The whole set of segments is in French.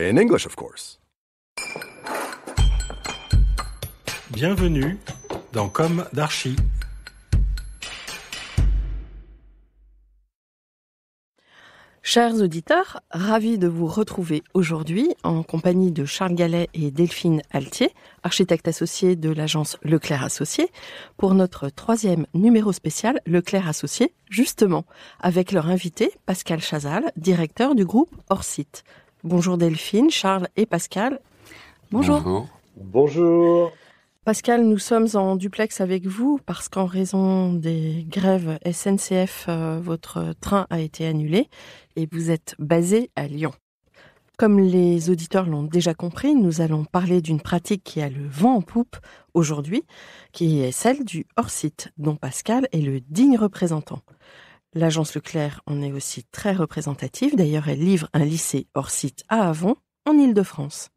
In English, of course. Bienvenue dans Comme d'Archie. Chers auditeurs, ravis de vous retrouver aujourd'hui en compagnie de Charles Gallet et Delphine Altier, architectes associés de l'agence Leclerc Associé, pour notre troisième numéro spécial Leclerc Associé, justement, avec leur invité Pascal Chazal, directeur du groupe Orsite. Bonjour Delphine, Charles et Pascal. Bonjour. Bonjour. Pascal, nous sommes en duplex avec vous parce qu'en raison des grèves SNCF, euh, votre train a été annulé et vous êtes basé à Lyon. Comme les auditeurs l'ont déjà compris, nous allons parler d'une pratique qui a le vent en poupe aujourd'hui, qui est celle du hors-site, dont Pascal est le digne représentant. L'agence Leclerc en est aussi très représentative. D'ailleurs, elle livre un lycée hors site à Avon, en Île-de-France.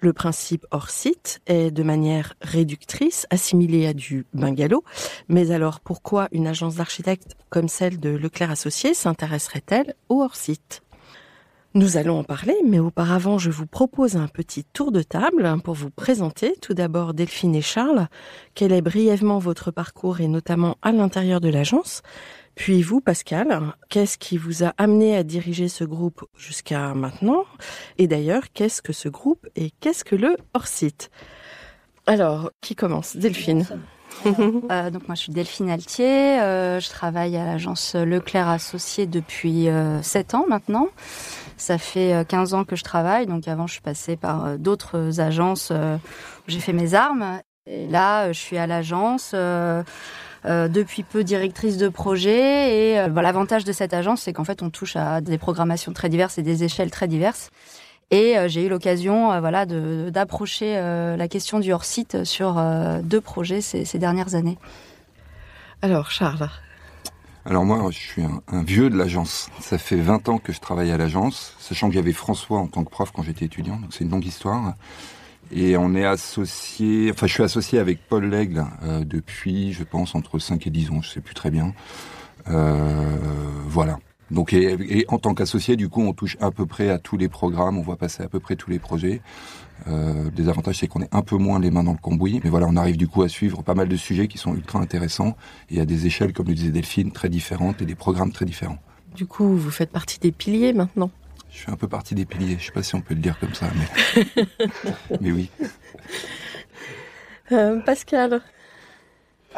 Le principe hors site est de manière réductrice assimilé à du bungalow. Mais alors pourquoi une agence d'architectes comme celle de Leclerc Associé s'intéresserait-elle au hors site nous allons en parler, mais auparavant, je vous propose un petit tour de table pour vous présenter. Tout d'abord, Delphine et Charles, quel est brièvement votre parcours et notamment à l'intérieur de l'agence. Puis vous, Pascal, qu'est-ce qui vous a amené à diriger ce groupe jusqu'à maintenant Et d'ailleurs, qu'est-ce que ce groupe et qu'est-ce que le hors-site Alors, qui commence Delphine. Euh, donc moi je suis Delphine Altier, euh, je travaille à l'agence Leclerc Associé depuis 7 euh, ans maintenant. Ça fait 15 ans que je travaille, donc avant je suis passée par d'autres agences où j'ai fait mes armes. Et là je suis à l'agence. depuis peu directrice de projet. Et bah, l'avantage de cette agence, c'est qu'en fait, on touche à des programmations très diverses et des échelles très diverses. Et euh, j'ai eu l'occasion euh, voilà, d'approcher euh, la question du hors-site sur deux projets ces, dernières années. Alors, Charles, alors moi, je suis un, vieux de l'agence. Ça fait 20 ans que je travaille à l'agence, sachant que j'avais François en tant que prof quand j'étais étudiant, donc c'est une longue histoire. Et on est associé, enfin je suis associé avec Paul Lègle depuis, je pense, entre 5 et 10 ans, je ne sais plus très bien. voilà. Donc, et, en tant qu'associé, du coup, on touche à peu près à tous les programmes, on voit passer à peu près tous les projets. Euh, des avantages, c'est qu'on est un peu moins les mains dans le cambouis, mais voilà, on arrive du coup à suivre pas mal de sujets qui sont ultra intéressants et à des échelles, comme le disait Delphine, très différentes et des programmes très différents. Du coup, vous faites partie des piliers maintenant Je fais un peu partie des piliers, je ne sais pas si on peut le dire comme ça, mais, oui. Euh, Pascal,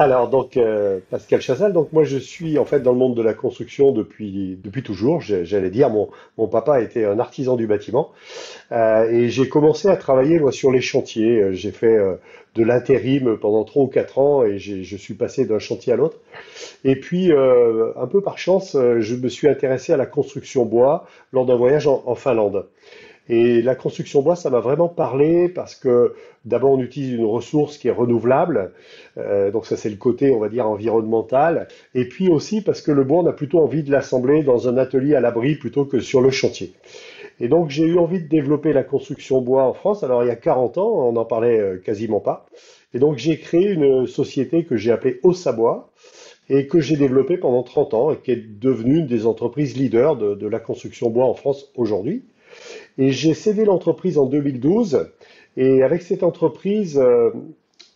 alors donc euh, Pascal Chazal, donc moi je suis en fait dans le monde de la construction depuis depuis toujours. J'allais dire mon mon papa était un artisan du bâtiment euh, et j'ai commencé à travailler moi sur les chantiers. Euh, j'ai fait de l'intérim pendant trois ou quatre ans et je suis passé d'un chantier à l'autre. Et puis un peu par chance, je me suis intéressé à la construction bois lors d'un voyage en Finlande. Et la construction bois, ça m'a vraiment parlé parce que d'abord on utilise une ressource qui est renouvelable, euh, donc ça c'est le côté on va dire environnemental, et puis aussi parce que le bois on a plutôt envie de l'assembler dans un atelier à l'abri plutôt que sur le chantier. Et donc j'ai eu envie de développer la construction bois en France, alors il y a 40 ans on n'en parlait euh, quasiment pas, et donc j'ai créé une société que j'ai appelée Ossabois, et que j'ai développée pendant 30 ans et qui est devenue une des entreprises leaders de la construction bois en France aujourd'hui. Et j'ai cédé l'entreprise en 2012. Et avec cette entreprise, euh,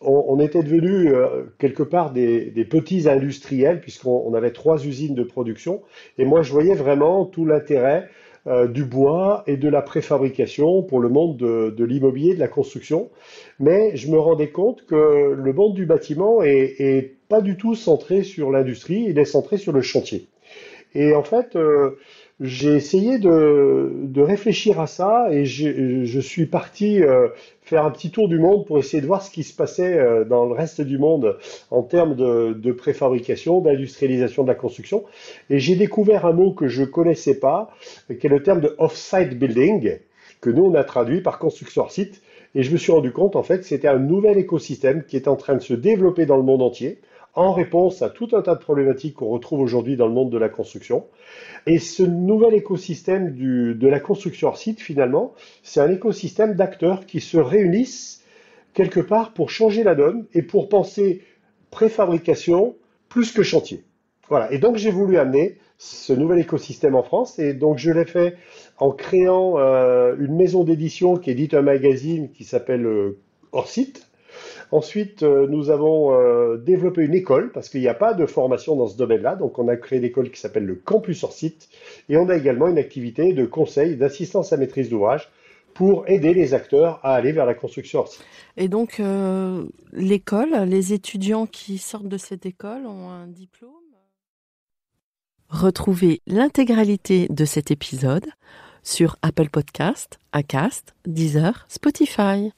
on, était devenu euh, quelque part des, petits industriels, puisqu'on avait trois usines de production. Et moi, je voyais vraiment tout l'intérêt euh, du bois et de la préfabrication pour le monde de, l'immobilier, de la construction. Mais je me rendais compte que le monde du bâtiment est, pas du tout centré sur l'industrie, il est centré sur le chantier. Et en fait, j'ai essayé de, réfléchir à ça et je suis parti euh, faire un petit tour du monde pour essayer de voir ce qui se passait euh, dans le reste du monde en termes de, préfabrication, d'industrialisation de la construction. Et j'ai découvert un mot que je ne connaissais pas, qui est le terme de off-site building, que nous on a traduit par construction site. Et je me suis rendu compte en fait c'était un nouvel écosystème qui est en train de se développer dans le monde entier en réponse à tout un tas de problématiques qu'on retrouve aujourd'hui dans le monde de la construction. Et ce nouvel écosystème de la construction hors site, finalement, c'est un écosystème d'acteurs qui se réunissent quelque part pour changer la donne et pour penser préfabrication plus que chantier. Voilà. Et donc j'ai voulu amener ce nouvel écosystème en France et donc je l'ai fait en créant euh, une maison d'édition qui édite un magazine qui s'appelle euh, Hors Site Ensuite, euh, nous avons euh, développé une école parce qu'il n'y a pas de formation dans ce domaine-là. Donc, on a créé l'école qui s'appelle le Campus hors et on a également une activité de conseil, d'assistance à maîtrise d'ouvrage pour aider les acteurs à aller vers la construction hors site. Et donc, euh, l'école, les étudiants qui sortent de cette école ont un diplôme Retrouvez l'intégralité de cet épisode sur Apple Podcast, Acast, Deezer, Spotify.